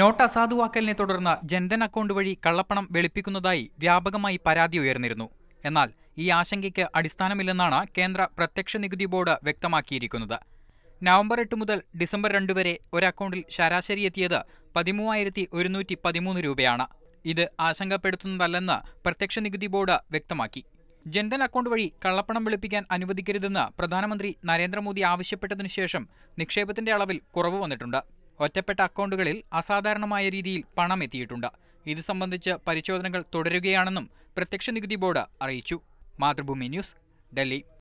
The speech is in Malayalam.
നോട്ട് അസാധുവാക്കലിനെ തുടർന്ന് ജൻധൻ അക്കൗണ്ട് വഴി കള്ളപ്പണം വെളുപ്പിക്കുന്നതായി വ്യാപകമായി പരാതി ഉയർന്നിരുന്നു എന്നാൽ ഈ ആശങ്കയ്ക്ക് അടിസ്ഥാനമില്ലെന്നാണ് കേന്ദ്ര പ്രത്യക്ഷ നികുതി ബോർഡ് വ്യക്തമാക്കിയിരിക്കുന്നത് നവംബർ എട്ട് മുതൽ ഡിസംബർ രണ്ട് വരെ ഒരു അക്കൗണ്ടിൽ ശരാശരി എത്തിയത് പതിമൂവായിരത്തി ഒരുന്നൂറ്റി പതിമൂന്ന് രൂപയാണ് ഇത് ആശങ്കപ്പെടുത്തുന്നതല്ലെന്ന് പ്രത്യക്ഷ നികുതി ബോർഡ് വ്യക്തമാക്കി ജൻധൻ അക്കൗണ്ട് വഴി കള്ളപ്പണം വെളുപ്പിക്കാൻ അനുവദിക്കരുതെന്ന് പ്രധാനമന്ത്രി നരേന്ദ്രമോദി ആവശ്യപ്പെട്ടതിനു ശേഷം നിക്ഷേപത്തിന്റെ അളവിൽ കുറവ് വന്നിട്ടുണ്ട് ഒറ്റപ്പെട്ട അക്കൗണ്ടുകളിൽ അസാധാരണമായ രീതിയിൽ പണം എത്തിയിട്ടുണ്ട് ഇത് സംബന്ധിച്ച് പരിശോധനകൾ തുടരുകയാണെന്നും പ്രത്യക്ഷ നികുതി ബോർഡ് അറിയിച്ചു മാതൃഭൂമി ന്യൂസ് ഡൽഹി